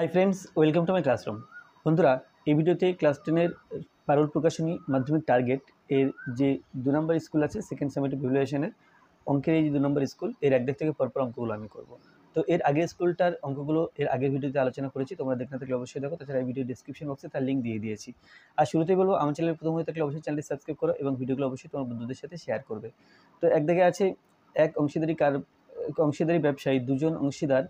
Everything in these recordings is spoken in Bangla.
high friends welcome to my classroom বন্ধুরা এই ভিডিওতে ক্লাস টেনের পারুল প্রকাশনী মাধ্যমিক টার্গেট এর যে দু নম্বর স্কুল আছে সেকেন্ড সেমিটিভ ভ্যালুয়েশনের অঙ্কের এই যে দু নম্বর স্কুল এর একদিক থেকে পরপর অঙ্কগুলো আমি করব তো এর আগে স্কুলটার অঙ্কগুলো এর আগের ভিডিওতে আলোচনা করেছি তোমরা দেখতে থাকলে অবশ্যই দেখো তাছাড়া এই ভিডিও ডিসক্রিপশন বক্সে তার লিঙ্ক দিয়ে দিয়েছি আর শুরুতেই বলবো আমার চ্যানেল প্রথম হয়ে থাকলে অবশ্যই চ্যানেলটি সাবস্ক্রাইব করো এবং ভিডিওগুলো অবশ্যই তোমার বন্ধুদের সাথে শেয়ার করবে তো একদিকে আছে এক অংশীদারি কার অংশীদারী ব্যবসায়ী দুজন অংশীদার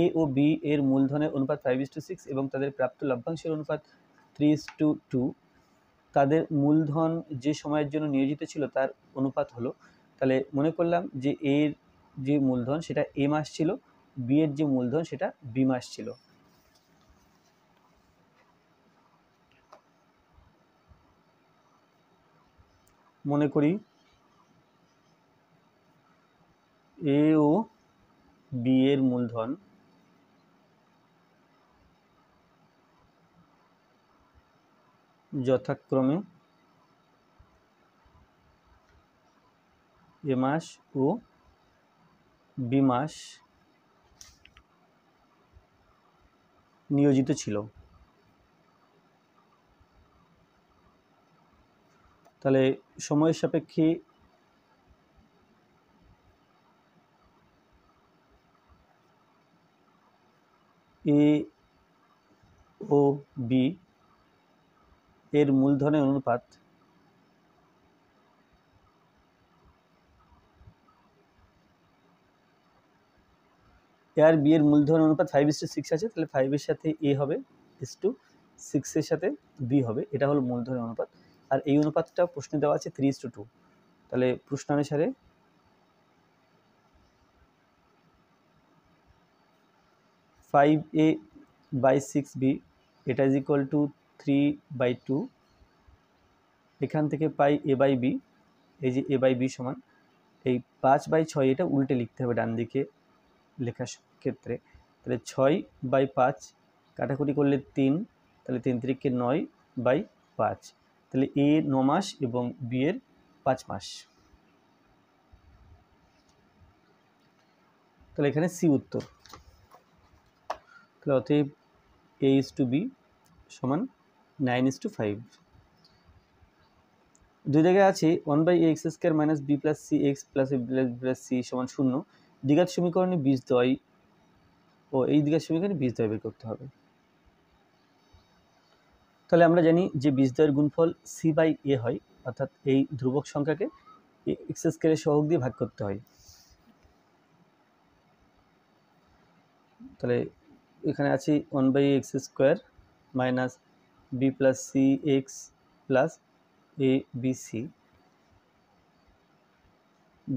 এ ও বি এর মূলধনের অনুপাত ফাইভ ইস টু সিক্স এবং তাদের প্রাপ্ত লভ্যাংশের অনুপাত থ্রি ইস টু টু তাদের মূলধন যে সময়ের জন্য নিয়োজিত ছিল তার অনুপাত হলো তাহলে মনে করলাম যে এর যে মূলধন সেটা এ মাস ছিল বি এর যে মূলধন সেটা বি মাস ছিল মনে করি এ ও বি এর মূলধন যথাক্রমে এ মাস ও বি মাস নিয়োজিত ছিল তাহলে সময়ের সাপেক্ষে এ ও বি এর মূলধনের অনুপাত এ আর বি এর মূলধন অনুপাত ফাইভ ইস টু সিক্স আছে তাহলে ফাইভের সাথে এ হবে এস টু সিক্সের সাথে বি হবে এটা হলো মূলধনের অনুপাত আর এই অনুপাতটা প্রশ্নে দেওয়া আছে থ্রি ইস টু টু তাহলে প্রশ্নানুসারে five A by six B এটা is equal to three by two এখান থেকে পাই এ বাই বি এই যে এ বাই বি সমান এই পাঁচ বাই ছয় এটা উল্টে লিখতে হবে ডান দিকে লেখার ক্ষেত্রে তাহলে ছয় বাই পাঁচ কাটাকুটি করলে তিন তাহলে তিন তারিখকে নয় বাই পাঁচ তাহলে এ ন মাস এবং বি এর পাঁচ মাস তাহলে এখানে সি উত্তর তাহলে অতএব এ ইস টু বি সমান নাইন ইস টু ফাইভ দুই জায়গায় আছে one by X square minus B plus C X plus plus C সমান শূন্য দ্বিঘাত সমীকরণে বীজ দয় ও এই দ্বিঘাত সমীকরণে বীজ দয় বের করতে হবে তাহলে আমরা জানি যে বীজদ্বয়ের গুণফল সি বাই এ হয় অর্থাৎ এই ধ্রুবক সংখ্যাকে এক্স স্কোয়ারের সহগ দিয়ে ভাগ করতে হয় তাহলে এখানে আছে one by X square minus B plus C X plus A B C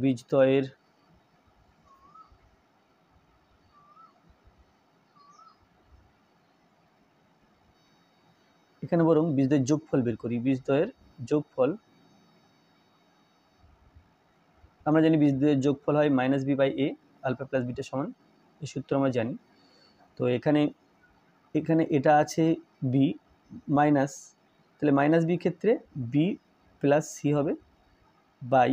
বীজদ্বয়ের এখানে বরং বীজদ্বয়ের যোগফল বের করি বীজদ্বয়ের যোগফল আমরা জানি বীজদ্বয়ের যোগফল হয় minus B by A alpha plus beta সমান এই সূত্র আমরা জানি তো এখানে এখানে এটা আছে বি মাইনাস তাহলে মাইনাস বি ক্ষেত্রে বি প্লাস সি হবে বাই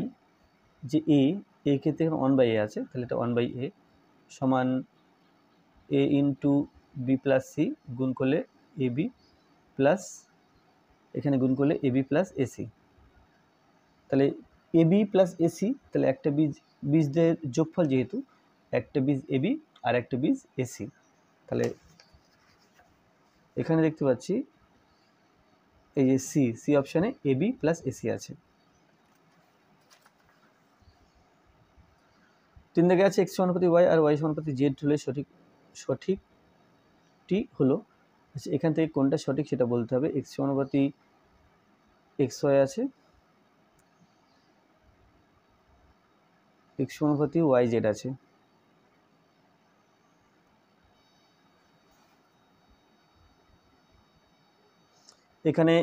যে এ এ ক্ষেত্রে এখানে ওয়ান বাই এ আছে তাহলে এটা ওয়ান বাই এ সমান A into B plus C গুণ করলে এ বি প্লাস এখানে গুণ করলে এ বি প্লাস এসি তাহলে এ বি প্লাস এসি তাহলে একটা বীজ বীজদের যোগফল যেহেতু একটা বীজ এ বি আর একটা বীজ এসি তাহলে এখানে দেখতে পাচ্ছি এই যে সি সি অপশানে এ বি প্লাস এসি আছে তিন দিকে আছে এক্স সমানুপাতি ওয়াই আর ওয়াই সমানুপাতি জেড হলে সঠিক সঠিকটি হলো আচ্ছা এখান থেকে কোনটা সঠিক সেটা বলতে হবে এক্স সমানুপাতি এক্স ওয়াই আছে এক্স সমানুপাতি ওয়াই জেড আছে এখানে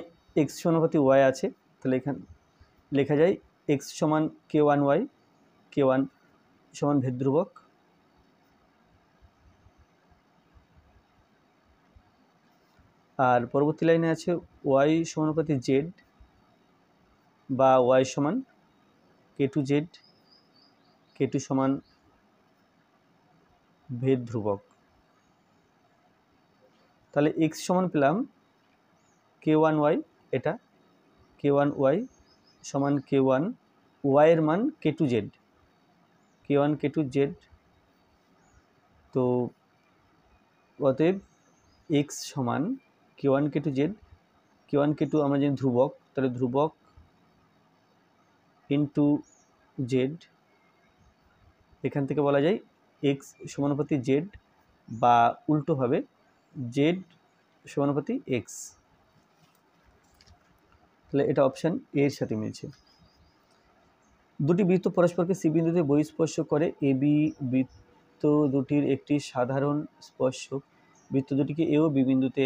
এক্স সমানুপাতি ওয়াই আছে তাহলে এখানে লেখা যায় এক্স সমান K one Y K one সমান ভেদ্রুবক আর পরবর্তী লাইনে আছে ওয়াই সমানুপাতি জেড বা ওয়াই সমান K two Z K two সমান ভেদ ধ্রুবক তাহলে এক্স সমান পেলাম ওয়ান ওয়াই এটা কে ওয়ান ওয়াই সমান কে ওয়ান ওয়াইয়ের মান K two Z K one K two Z তো অতএব এক্স সমান K one K two Z K one K two আমরা জানি ধ্রুবক তাহলে ধ্রুবক ইন্টু জেড এখান থেকে বলা যায় এক্স সমানুপাতি জেড বা উল্টোভাবে জেড সমানুপাতি এক্স তাহলে এটা অপশান এ এর সাথে মিলছে দুটি বৃত্ত পরস্পরকে সি বিন্দুতে বহিস্পর্শ করে এ বি বৃত্ত দুটির একটি সাধারণ স্পর্শক বৃত্ত দুটিকে এ ও বি বিন্দুতে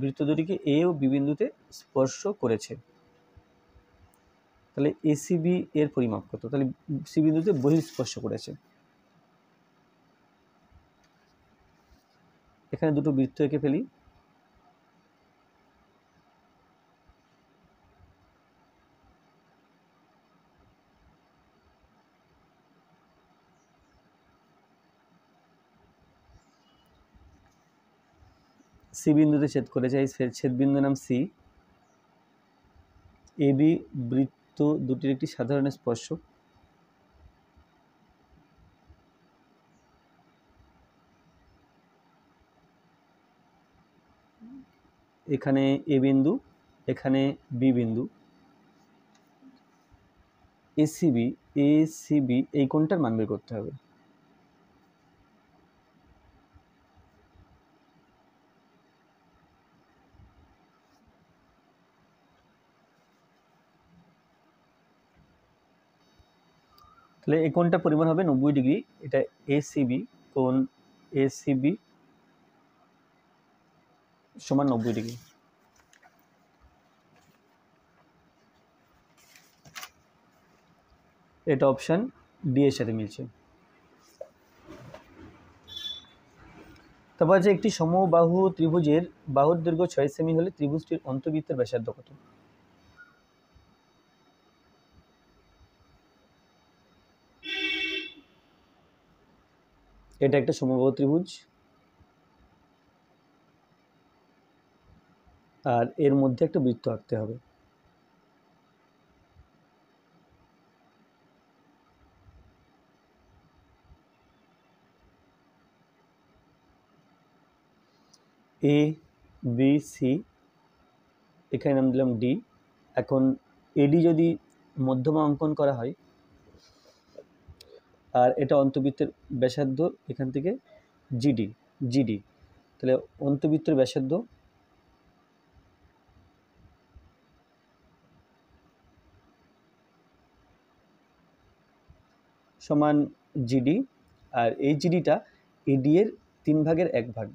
বৃত্ত দুটিকে এ ও বি বিন্দুতে স্পর্শ করেছে তাহলে এসিবি এর পরিমাপ কত তাহলে সি বিন্দুতে বহিস্পর্শ করেছে এখানে দুটো বৃত্ত এঁকে ফেলি সি বিন্দুতে ছেদ করেছে এই ছেদ বিন্দু নাম সি এ বি বৃত্ত দুটির একটি সাধারণ স্পর্শক এখানে এ বিন্দু এখানে বি বিন্দু এসিবি এসিবি এই কোনটার মান বের করতে হবে তাহলে এই কোনটা পরিমাণ হবে নব্বই ডিগ্রি এটা কোন এ সিবি সমান নব্বই ডিগ্রি এটা অপশান ডি এর সাথে মিলছে তারপর যে একটি সমবাহু ত্রিভুজের বাহুর দৈর্ঘ্য ছয় সেমি হলে ত্রিভুজটির অন্তর্বৃত্তের ব্যাসার্ধ কত এটা একটা সমবাহ ত্রিভুজ আর এর মধ্যে একটা বৃত্ত আঁকতে হবে এ বি সি এখানে নাম দিলাম ডি এখন এডি যদি মধ্যমা অঙ্কন করা হয় আর এটা অন্তবৃত্তের ব্যাসার্ধ এখান থেকে জিডি জিডি তাহলে অন্তবৃত্তের ব্যাসার্ধ সমান জিডি আর এই জিডিটা এডি এর তিন ভাগের এক ভাগ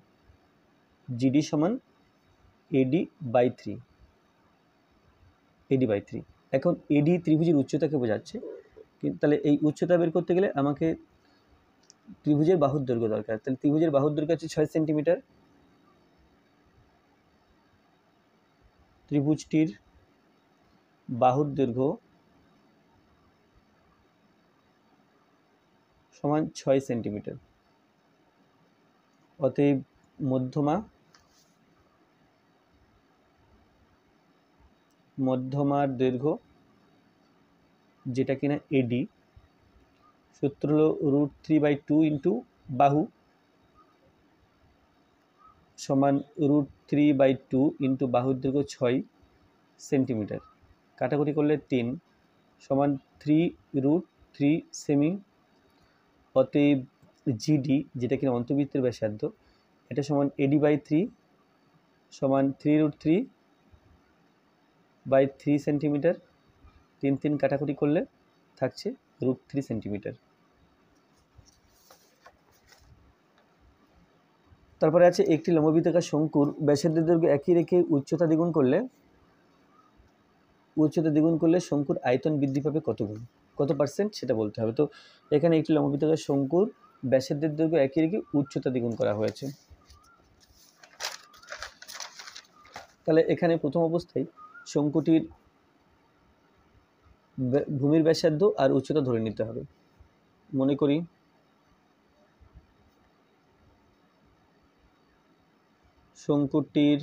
জিডি সমান AD by three AD by three এখন এডি ত্রিভুজের উচ্চতাকে বোঝাচ্ছে তাহলে এই উচ্চতা বের করতে গেলে আমাকে ত্রিভুজের বাহুর দৈর্ঘ্য দরকার তাহলে ত্রিভুজের বাহুর দৈর্ঘ্য আছে ছয় সেন্টিমিটার ত্রিভুজটির বাহুর দৈর্ঘ্য সমান ছয় সেন্টিমিটার অতএব মধ্যমা মধ্যমার দৈর্ঘ্য যেটা কিনা এডি সূত্র হলো root three by two into বাহু সমান root three by two into বাহুর দৈর্ঘ্য ছয় সেন্টিমিটার কাটাকুটি করলে তিন সমান থ্রি রুট থ্রি সেমি অতএব জিডি যেটা কিনা অন্তর্বৃত্তের ব্যাসার্ধ এটা সমান এডি বাই থ্রি সমান three root three by three centimetre তিন তিন কাটাকুটি করলে থাকছে রুট থ্রি সেন্টিমিটার তারপরে আছে একটি লম্ববিতাকার শঙ্কুর ব্যাসার্ধের দৈর্ঘ্য একই রেখে উচ্চতা দ্বিগুণ করলে উচ্চতা দ্বিগুণ করলে শঙ্কুর আয়তন বৃদ্ধি পাবে কতগুণ কত পার্সেন্ট সেটা বলতে হবে তো এখানে একটি লম্ববিতাকার শঙ্কুর ব্যাসার্ধের দৈর্ঘ্য একই রেখে উচ্চতা দ্বিগুণ করা হয়েছে তাহলে এখানে প্রথম অবস্থায় শঙ্কুটির ভূমির ব্যাসার্ধ আর উচ্চতা ধরে নিতে হবে মনে করি শঙ্কুটির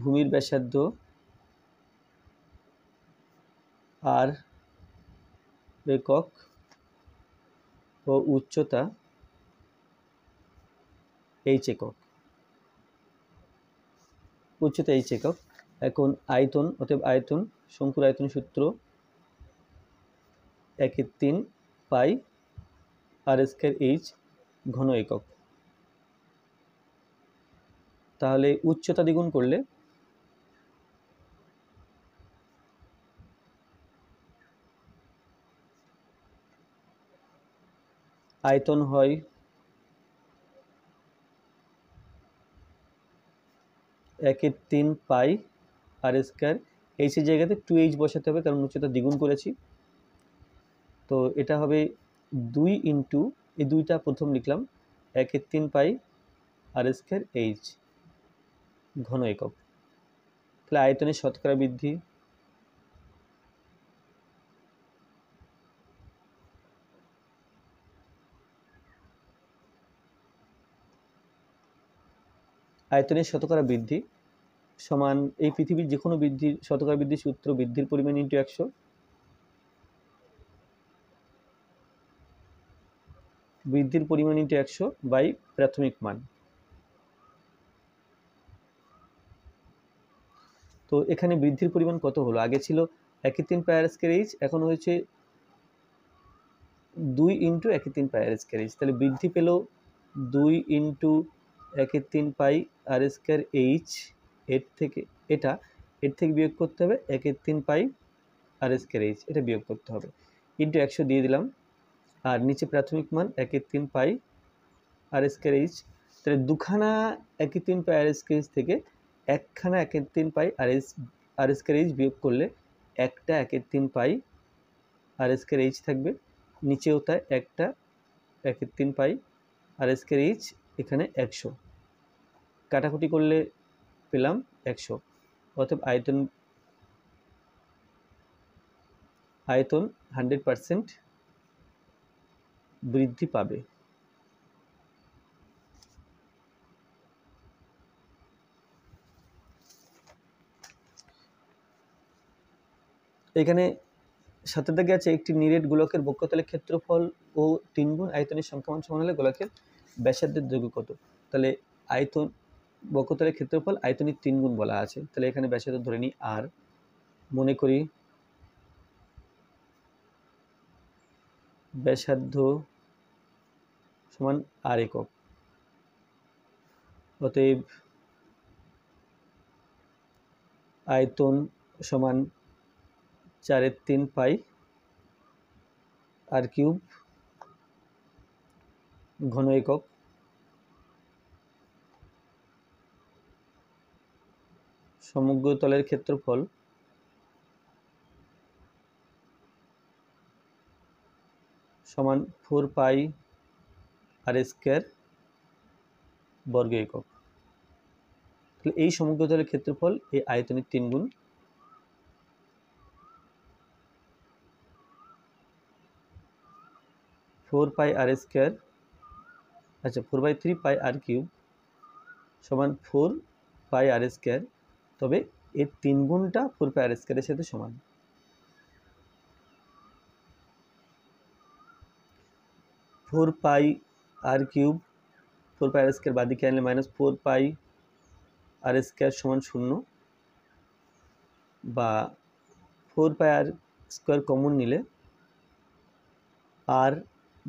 ভূমির ব্যাসার্ধ আর একক ও উচ্চতা এইচ একক উচ্চতা এইচ একক এখন আয়তন অতএব আয়তন শঙ্কুর আয়তন সূত্র একের তিন পাই আর স্কোয়ার এইচ ঘন একক তাহলে উচ্চতা দ্বিগুণ করলে আয়তন হয় একের তিন পাই আর স্কোয়ার এইচের জায়গাতে টু এইচ বসাতে হবে কারণ উচ্চতা দ্বিগুণ করেছি তো এটা হবে দুই ইন্টু এই দুইটা প্রথম লিখলাম একের তিন পাই আর স্কোয়ার এইচ ঘন একক তাহলে আয়তনের শতকরা বৃদ্ধি আয়তনের শতকরা বৃদ্ধি সমান এই পৃথিবীর যে কোনো বৃদ্ধির শতকরা বৃদ্ধির সূত্র বৃদ্ধির পরিমাণ ইন্টু একশো বৃদ্ধির পরিমাণ ইন্টু একশো বাই প্রাথমিক মান তো এখানে বৃদ্ধির পরিমাণ কত হলো আগে ছিল একই তিন পায়ারেস ক্যারেজ এখন হয়েছে দুই ইন্টু একই তিন পায়ারেস ক্যারেজ তাহলে বৃদ্ধি পেল দুই ইন্টু একের তিন পাই আর স্কোয়ার এইচ এর থেকে এটা এর থেকে বিয়োগ করতে হবে একের তিন পাই আর এস এইচ এটা বিয়োগ করতে হবে ইন্টু একশো দিয়ে দিলাম আর নিচে প্রাথমিক মান একের তিন পাই আর এস এইচ তাহলে দুখানা একই তিন পাই আর এস এইচ থেকে একখানা একের তিন pi R S R S H বিয়োগ করলে একটা একের তিন পাই আর এস এইচ থাকবে নিচেও তাই একটা একের তিন পাই আর এস এইচ এখানে একশো কাটাকুটি করলে পেলাম একশো অতএব আয়তন আয়তন হান্ড্রেড পারসেন্ট বৃদ্ধি পাবে এখানে সাথে থেকে আছে একটি নিরেট গোলকের বক্ষতলের ক্ষেত্রফল ও তিনগুণ আয়তনের সংখ্যামান সমান হলে গোলকের ব্যাসার্ধের দৈর্ঘ্য কত তাহলে আয়তন বক্ষতলের ক্ষেত্রফল আয়তনিক তিন গুণ বলা আছে তাহলে এখানে ব্যাসার্ধ ধরে নিই আর মনে করি ব্যাসার্ধ সমান আর একক অতএব আয়তন সমান চারের তিন পাই আর কিউব ঘন একক সমগ্র সমগ্রতলের ক্ষেত্রফল সমান ফোর পাই আর স্কোয়ার বর্গ একক তাহলে এই সমগ্র সমগ্রতলের ক্ষেত্রফল এই আয়তনের তিন গুণ ফোর পাই আর স্কোয়ার আচ্ছা four by three pi R cube সমান ফোর পাই আর স্কোয়ার তবে এর তিন গুণটা ফোর পাই আর স্কোয়ারের সাথে সমান four pi R cube four pi R square বাদিকে আনলে minus four pi R square সমান শূন্য বা four pi R square common নিলে আর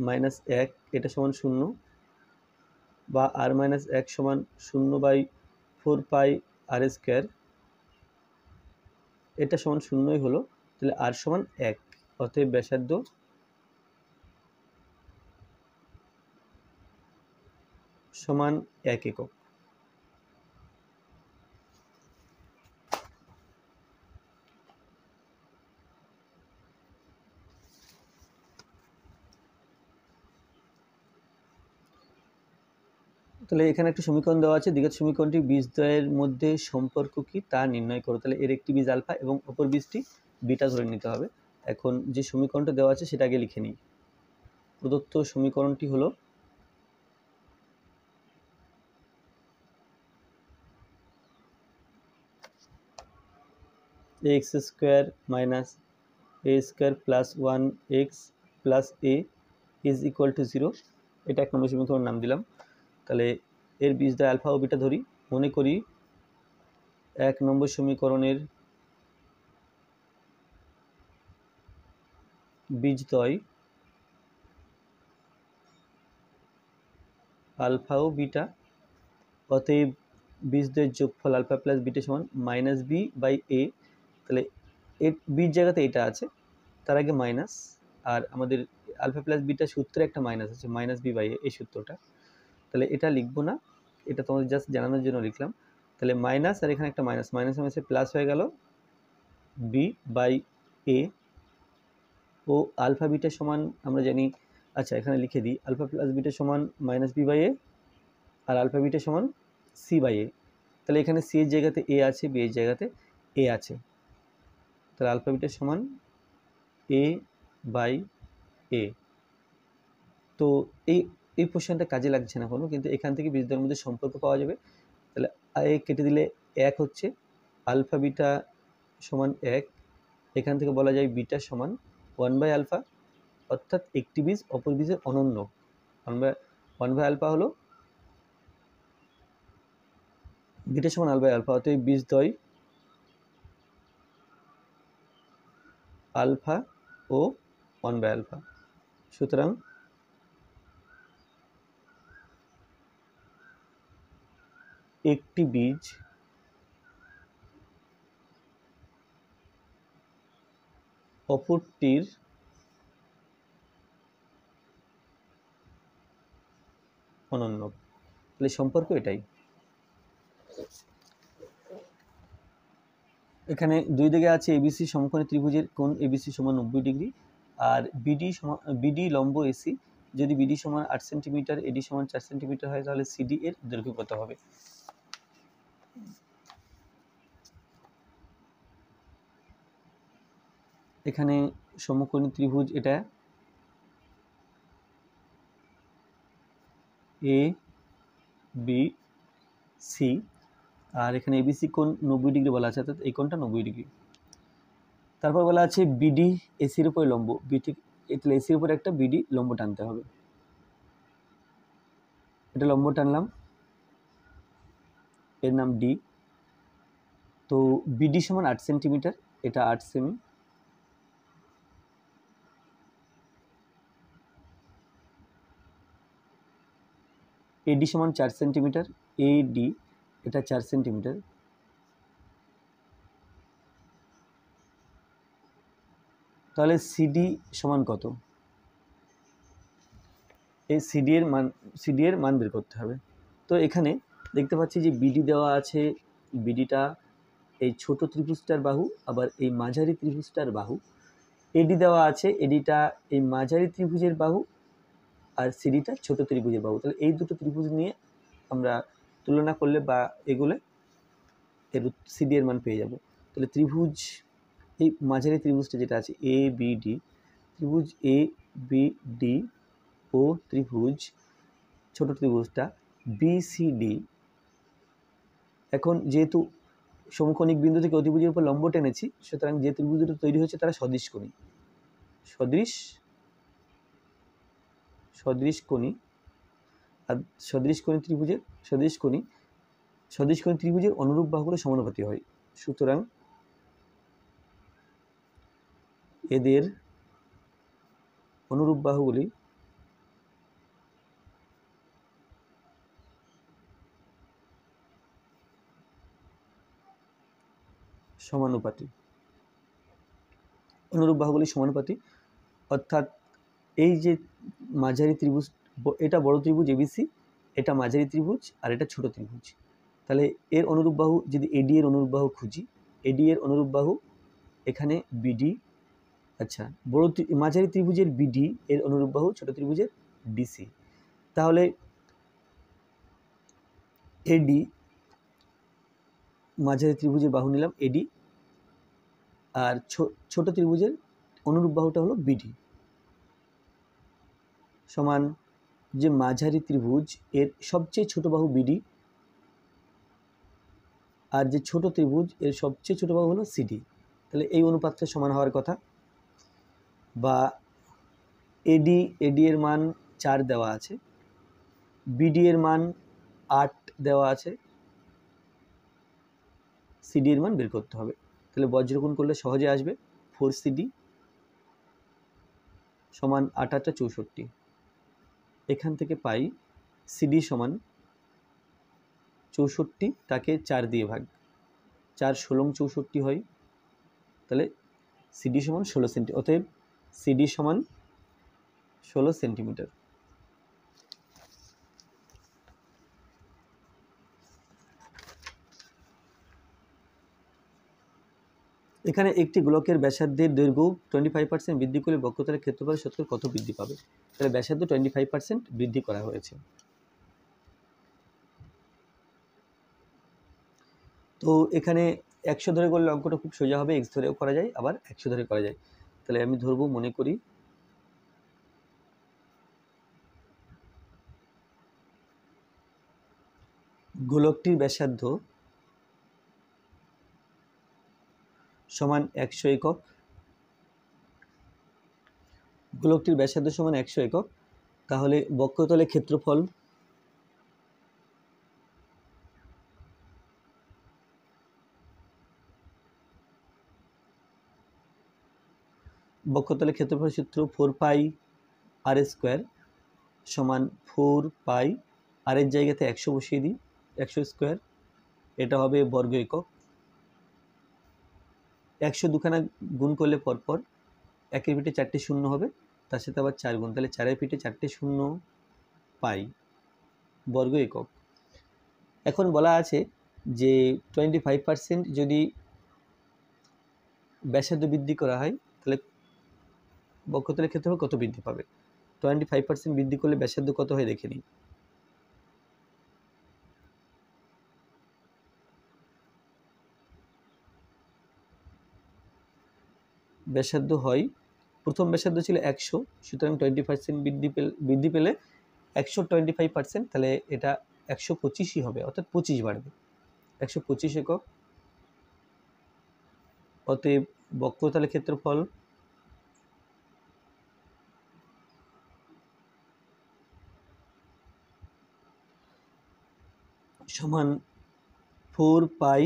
মাইনাস এক এটা সমান শূন্য বা আর মাইনাস এক সমান শূন্য by four pi R square এটা সমান শূন্যই হলো তাহলে আর সমান এক অতএব ব্যাসার্ধ সমান এক একক তাহলে এখানে একটা সমীকরণ দেওয়া আছে দ্বিঘাত সমীকরণটি বীজদ্বয়ের মধ্যে সম্পর্ক কি তা নির্ণয় করো তাহলে এর একটি বীজ আলফা এবং অপর বীজটি বিটা ধরে নিতে হবে এখন যে সমীকরণটা দেওয়া আছে সেটা আগে লিখে নিই প্রদত্ত সমীকরণটি হলো X square minus A square plus one X plus A is equal to zero এটা এক নম্বর সমীকরণ নাম দিলাম তাহলে এর বীজ দা আলফা ও বিটা ধরি মনে করি এক নম্বর সমীকরণের বীজদ্বয় আলফা ও বিটা অতএব বীজদের যোগফল আলফা প্লাস বিটা সমান মাইনাস বি বাই এ তাহলে এর বীজ জায়গাতে এটা আছে তার আগে মাইনাস আর আমাদের আলফা প্লাস বিটা সূত্রে একটা মাইনাস আছে মাইনাস বি বাই এ এই সূত্রটা তাহলে এটা লিখবো না এটা তোমাদের জাস্ট জানানোর জন্য লিখলাম তাহলে মাইনাস আর এখানে একটা মাইনাস মাইনাস মাইনাসে প্লাস হয়ে গেল বি বাই এ ও আলফা বিটা সমান আমরা জানি আচ্ছা এখানে লিখে দিই আলফা প্লাস বিটা সমান মাইনাস বি বাই এ আর আলফা বিটা সমান সি বাই এ তাহলে এখানে সি এর জায়গাতে এ আছে বি এর জায়গাতে এ আছে তাহলে আলফা বিটা সমান এ বাই এ তো এই এই পোর্শনটা কাজে লাগছে না কোনো কিন্তু এখান থেকে বীজদের মধ্যে সম্পর্ক পাওয়া যাবে তাহলে এ কেটে দিলে এক হচ্ছে আলফা বিটা সমান এক এখান থেকে বলা যায় বিটা সমান ওয়ান বাই আলফা অর্থাৎ একটি বীজ অপর বীজের অনন্য one by one by alpha হলো বিটা সমান আলফা আলফা অতএব বীজ দ্বয় আলফা ও ওয়ান বাই আলফা সুতরাং একটি বীজ অপরটির অনন্য তাহলে সম্পর্ক এটাই এখানে দুই দিকে আছে এবিসি সমকোণী ত্রিভুজের কোণ এবিসি সমান নব্বই ডিগ্রি আর বিডি সমান বিডি লম্ব এসি যদি বিডি সমান আট সেন্টিমিটার এডি সমান চার সেন্টিমিটার হয় তাহলে সিডি এর দৈর্ঘ্য কত হবে এখানে সমকোণী ত্রিভুজ এটা এ বি সি আর এখানে এবিসি কোণ নব্বই ডিগ্রি বলা আছে অর্থাৎ এই কোণটা নব্বই ডিগ্রি তারপর বলা আছে বিডি এসির উপরে লম্ব বিটি এটা এসির উপরে একটা বিডি লম্ব টানতে হবে এটা লম্ব টানলাম এর নাম ডি তো বিডি সমান আট সেন্টিমিটার এটা আট সেমি এডি সমান চার সেন্টিমিটার এডি এটা চার সেন্টিমিটার তাহলে সিডি সমান কত এই সিডি এর মান সিডি এর মান বের করতে হবে তো এখানে দেখতে পাচ্ছি যে বিডি দেওয়া আছে বিডিটা এই ছোট ত্রিভুজটার বাহু আবার এই মাঝারি ত্রিভুজটার বাহু এডি দেওয়া আছে এডিটা এই মাঝারি ত্রিভুজের বাহু আর সিডিটা ছোট ত্রিভুজে পাবো তাহলে এই দুটো ত্রিভুজ নিয়ে আমরা তুলনা করলে বা এগুলো এর সিডি এর মান পেয়ে যাব তাহলে ত্রিভুজ এই মাঝারি ত্রিভুজটা যেটা আছে এ বি ডি ত্রিভুজ এ বি ডি ও ত্রিভুজ ছোট ত্রিভুজটা ডি এখন যেহেতু সমকোণিক বিন্দু থেকে অতিভুজের উপর লম্ব টেনেছি সুতরাং যে ত্রিভুজটা তৈরি হয়েছে তারা সদৃশ কোণী সদৃশ সদৃশ কোণী আর সদৃশ কোণী ত্রিভুজের সদৃশ কোণী সদৃশ কোণী ত্রিভুজের অনুরূপ বাহুগুলো সমানুপাতি হয় সুতরাং এদের অনুরূপ বাহুগুলি সমানুপাতি অনুরূপ বাহুগুলি সমানুপাতি অর্থাৎ এই যে মাঝারি ত্রিভুজ এটা বড় ত্রিভুজ এবিসি এটা মাঝারি ত্রিভুজ আর এটা ছোট ত্রিভুজ তাহলে এর অনুরূপ বাহু যদি এডি এর অনুরূপ বাহু খুঁজি এডি এর অনুরূপ বাহু এখানে বিডি আচ্ছা বড় মাঝারি ত্রিভুজের বিডি এর অনুরূপ বাহু ছোট ত্রিভুজের ডিসি তাহলে এডি মাঝারি ত্রিভুজের বাহু নিলাম এডি আর ছোট ত্রিভুজের অনুরূপ বাহুটা হলো বিডি সমান যে মাঝারি ত্রিভুজ এর সবচেয়ে ছোট বাহু বিডি আর যে ছোট ত্রিভুজ এর সবচেয়ে ছোট বাহু হলো সিডি তাহলে এই অনুপাতটা সমান হওয়ার কথা বা এডি এডি এর মান চার দেওয়া আছে বিডি এর মান আট দেওয়া আছে সিডি এর মান বের করতে হবে তাহলে বজ্রগুণ করলে সহজে আসবে ফোর সিডি সমান আট চৌষট্টি এখান থেকে পাই সিডি সমান চৌষট্টি তাকে চার দিয়ে ভাগ চার ষোলং চৌষট্টি হয় তাহলে সিডি সমান ষোলো সেন্টি অতএব সিডি সমান ষোলো সেন্টিমিটার এখানে একটি গোলকের ব্যাসার্ধের দৈর্ঘ্য টোয়েন্টি ফাইভ পার্সেন্ট বৃদ্ধি করলে বক্রতলের ক্ষেত্রফল শতকরা কত বৃদ্ধি পাবে তাহলে ব্যাসার্ধ টোয়েন্টি ফাইভ পার্সেন্ট বৃদ্ধি করা হয়েছে তো এখানে একশো ধরে করলে অঙ্কটা খুব সোজা হবে এক্স ধরেও করা যায় আবার একশো ধরে করা যায় তাহলে আমি ধরবো মনে করি গোলকটির ব্যাসার্ধ সমান একশো একক গোলকটির ব্যাসার্ধ সমান একশো একক তাহলে বক্ষতলে ক্ষেত্রফল বক্ষতলের ক্ষেত্রফল সূত্র ফোর পাই আর স্কোয়ার সমান ফোর পাই আর এর জায়গাতে একশো বসিয়ে দিই একশো স্কোয়ার এটা হবে বর্গ একক একশো দুখানা গুণ করলে পরপর একের পিঠে চারটে শূন্য হবে তার সাথে আবার চার গুণ তাহলে চারের পিঠে চারটে শূন্য পাই বর্গ একক এখন বলা আছে যে টোয়েন্টি ফাইভ পার্সেন্ট যদি ব্যাসাদ্য বৃদ্ধি করা হয় তাহলে বক্ষতলের ক্ষেত্রে কত বৃদ্ধি পাবে টোয়েন্টি ফাইভ পার্সেন্ট বৃদ্ধি করলে ব্যাসাদ্য কত হয় দেখে নিই ব্যাসার্ধ হয় প্রথম ব্যাসার্ধ ছিল একশো সুতরাং টোয়েন্টি পার্সেন্ট বৃদ্ধি পেলে বৃদ্ধি পেলে একশো টোয়েন্টি ফাইভ পার্সেন্ট তাহলে এটা একশো পঁচিশই হবে অর্থাৎ পঁচিশ বাড়বে একশো পঁচিশ একক অতএব বক্রতালের ক্ষেত্রফল সমান ফোর পাই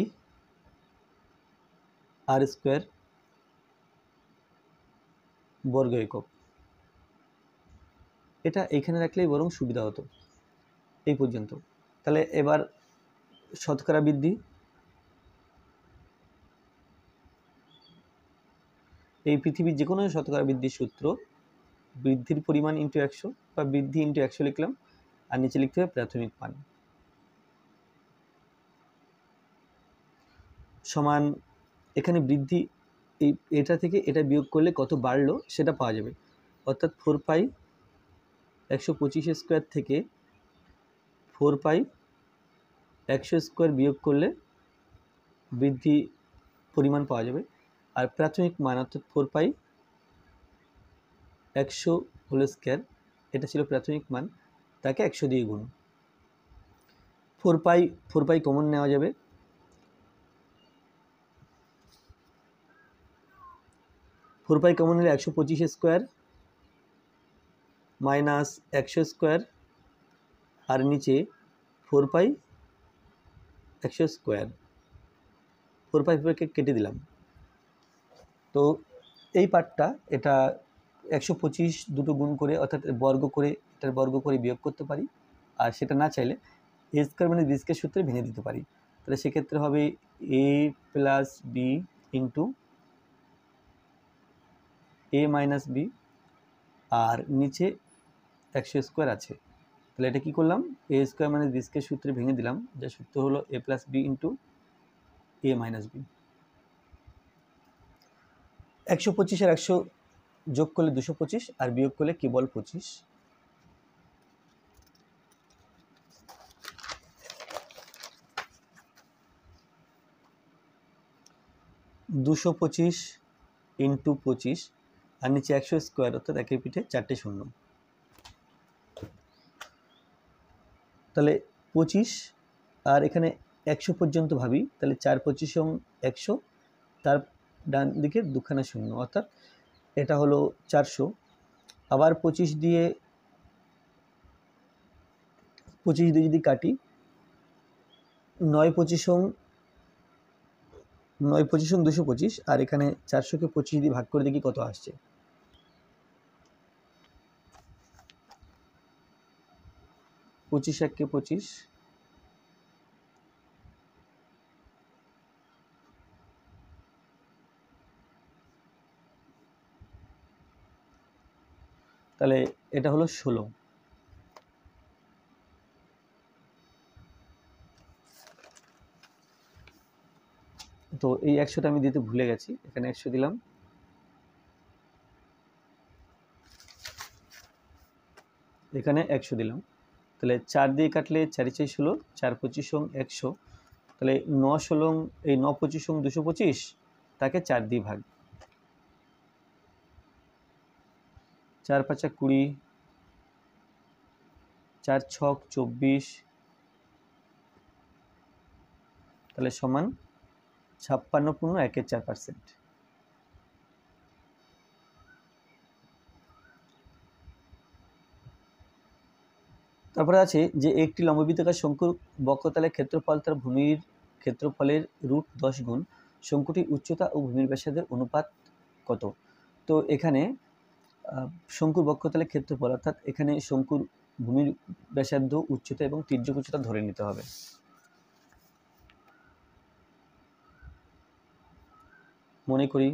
আর স্কোয়ার বর্গ একক এটা এখানে রাখলেই বরং সুবিধা হতো এই পর্যন্ত তাহলে এবার শতকরা বৃদ্ধি এই পৃথিবীর যে কোনো শতকরা বৃদ্ধির সূত্র বৃদ্ধির পরিমাণ ইন্টু একশো বা বৃদ্ধি ইন্টু একশো লিখলাম আর নিচে লিখতে হবে প্রাথমিক মান সমান এখানে বৃদ্ধি এই এটা থেকে এটা বিয়োগ করলে কত বাড়লো সেটা পাওয়া যাবে অর্থাৎ ফোর পাই একশো পঁচিশ স্কোয়ার থেকে ফোর পাই একশো স্কোয়ার বিয়োগ করলে বৃদ্ধি পরিমাণ পাওয়া যাবে আর প্রাথমিক মান অর্থাৎ ফোর পাই একশো হোল স্কোয়ার এটা ছিল প্রাথমিক মান তাকে একশো দিয়ে গুণ four pi four pi common নেওয়া যাবে ফোর পাই কমন হলে একশো পঁচিশ স্কোয়ার মাইনাস একশো স্কোয়ার আর নিচে ফোর পাই একশো স্কোয়ার ফোর পাই ফোরকে কেটে দিলাম তো এই পার্টটা এটা একশো পঁচিশ দুটো গুণ করে অর্থাৎ বর্গ করে এটার বর্গ করে বিয়োগ করতে পারি আর সেটা না চাইলে এ স্কোয়ার মানে বিস্কের সূত্রে ভেঙে দিতে পারি তাহলে সেক্ষেত্রে হবে A plus B into A minus B আর নিচে একশো স্কোয়ার আছে তাহলে এটা কী করলাম A square minus B square সূত্রে ভেঙে দিলাম যা সূত্র হলো A plus B into A minus B একশো পঁচিশ আর একশো যোগ করলে দুশো পঁচিশ আর বিয়োগ করলে কেবল পঁচিশ দুশো পঁচিশ ইন্টু পঁচিশ আর নিচে একশো স্কোয়ার অর্থাৎ একের পিঠে চারটে শূন্য তাহলে পঁচিশ আর এখানে একশো পর্যন্ত ভাবি তাহলে চার পঁচিশ এবং একশো তার ডান দিকে দুখানা শূন্য অর্থাৎ এটা হলো চারশো আবার পঁচিশ দিয়ে পঁচিশ দিয়ে যদি কাটি নয় পঁচিশ নয় পঁচিশ দুশো পঁচিশ আর এখানে চারশোকে পঁচিশ দিয়ে ভাগ করে দেখি কত আসছে পঁচিশ একে পঁচিশ তাহলে এটা হলো ষোলো তো এই একশোটা আমি দিতে ভুলে গেছি এখানে একশো দিলাম এখানে একশো দিলাম তাহলে চার দিয়ে কাটলে চারি চার ষোলো চার পঁচিশ ওং একশো তাহলে ন ষোলং এই ন পঁচিশ ওং দুশো পঁচিশ তাকে চার দিয়ে ভাগ চার পাঁচা কুড়ি চার ছক চব্বিশ তাহলে সমান ছাপ্পান্ন পূর্ণ একের চার পার্সেন্ট তারপরে আছে যে একটি লম্ববিদ্যাকার শঙ্কুর বক্রতলের ক্ষেত্রফল তার ভূমির ক্ষেত্রফলের রুট দশ গুণ শঙ্কুটির উচ্চতা ও ভূমির ব্যাসাদের অনুপাত কত তো এখানে শঙ্কুর বক্ষতলের ক্ষেত্রফল অর্থাৎ এখানে শঙ্কুর ভূমির ব্যাসার্ধ উচ্চতা এবং তীর্য উচ্চতা ধরে নিতে হবে মনে করি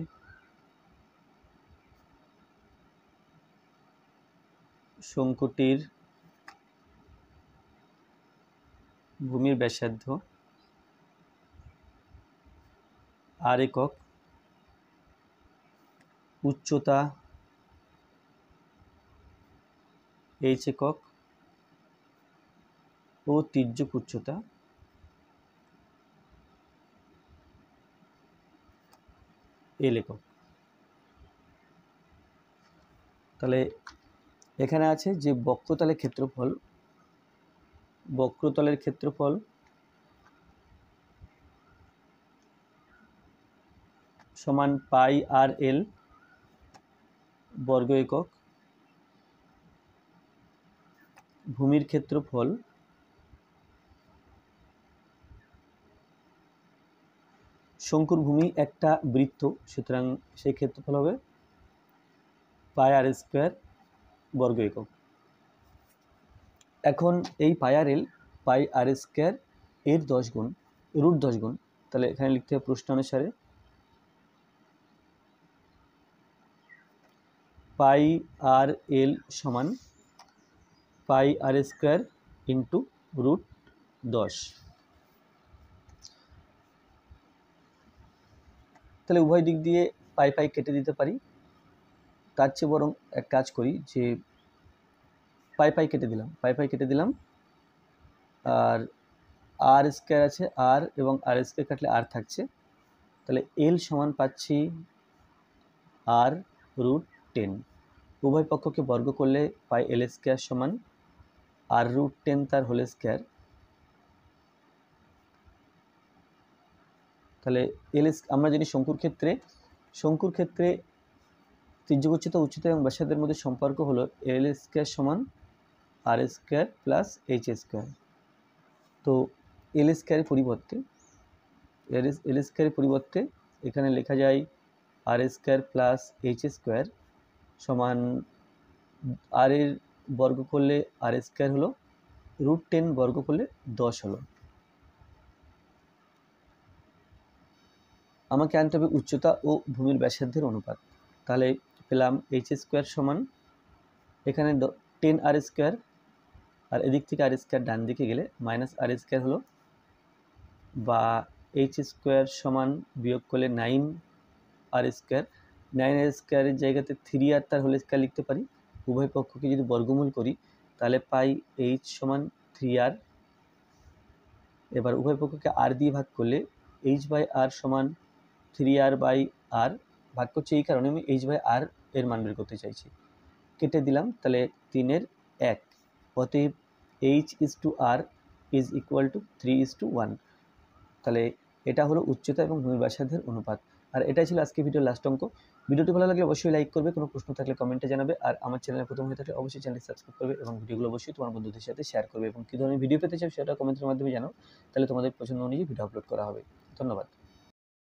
শঙ্কুটির ভূমির ব্যাসার্ধ আর একক উচ্চতা এইচ একক ও তির্যক উচ্চতা এল একক তাহলে এখানে আছে যে বক্রতালের ক্ষেত্রফল বক্রতলের ক্ষেত্রফল সমান পাই আর এল বর্গ একক ভূমির ক্ষেত্রফল শঙ্কুর ভূমি একটা বৃত্ত সুতরাং সেই ক্ষেত্রফল হবে পাই আর স্কোয়ার বর্গ একক এখন এই পাই আর এল পাই আর স্কোয়ার এর দশ গুণ রুট দশ গুণ তাহলে এখানে লিখতে হবে প্রশ্ন অনুসারে পাই আর এল সমান pi R square into root দশ তাহলে উভয় দিক দিয়ে পাই পাই কেটে দিতে পারি তার চেয়ে বরং এক কাজ করি যে পাই পাই কেটে দিলাম পাই পাই কেটে দিলাম আর আর স্কোয়ার আছে আর এবং আর স্কোয়ার কাটলে আর থাকছে তাহলে এল সমান পাচ্ছি আর রুট টেন উভয় পক্ষকে বর্গ করলে পাই এল স্কোয়ার সমান আর রুট টেন তার হোল স্কোয়ার তাহলে এল আমরা জানি শঙ্কুর ক্ষেত্রে শঙ্কুর ক্ষেত্রে তীর্যগুচ্ছিত উচ্চিত এবং ব্যাসার্ধের মধ্যে সম্পর্ক হলো এল স্কোয়ার সমান R square plus H square তো এল স্কোয়ারের পরিবর্তে এর এল স্কোয়ারের পরিবর্তে এখানে লেখা যায় R square plus H square সমান আর এর বর্গ করলে আর স্কোয়ার হলো রুট টেন বর্গ করলে দশ হলো আমাকে আনতে হবে উচ্চতা ও ভূমির ব্যাসার্ধের অনুপাত তাহলে পেলাম এইচ স্কোয়ার সমান এখানে টেন আর স্কোয়ার আর এদিক থেকে আর স্কোয়ার ডান দিকে গেলে মাইনাস আর স্কোয়ার হলো বা এইচ স্কোয়ার সমান বিয়োগ করলে nine R square nine R স্কোয়ারের জায়গাতে থ্রি আর তার হোল স্কোয়ার লিখতে পারি উভয় পক্ষকে যদি বর্গমূল করি তাহলে পাই এইচ সমান থ্রি আর এবার উভয় পক্ষকে আর দিয়ে ভাগ করলে এইচ বাই আর সমান থ্রি আর বাই আর ভাগ করছি এই কারণে আমি এইচ বাই আর এর মান বের করতে চাইছি কেটে দিলাম তাহলে তিনের এক অতএব H is to R is equal to three is to one তাহলে এটা হলো উচ্চতা এবং ভূমি ব্যাসার্ধের অনুপাত আর এটাই ছিল আজকে ভিডিও লাস্ট অঙ্ক ভিডিওটি ভালো লাগলে অবশ্যই লাইক করবে কোনো প্রশ্ন থাকলে কমেন্টে জানাবে আর আমার চ্যানেলে প্রথম হয়ে থাকলে অবশ্যই চ্যানেল সাবস্ক্রাইব করবে এবং ভিডিওগুলো অবশ্যই তোমার বন্ধুদের সাথে শেয়ার করবে এবং কী ধরনের ভিডিও পেতে চাও সেটা কমেন্টের মাধ্যমে জানাও তাহলে তোমাদের পছন্দ অনুযায়ী ভিডিও আপলোড করা হবে ধন্যবাদ